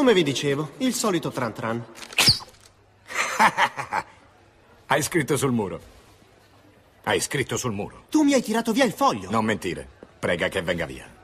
Come vi dicevo, il solito tran tran. hai scritto sul muro. Hai scritto sul muro. Tu mi hai tirato via il foglio. Non mentire. Prega che venga via.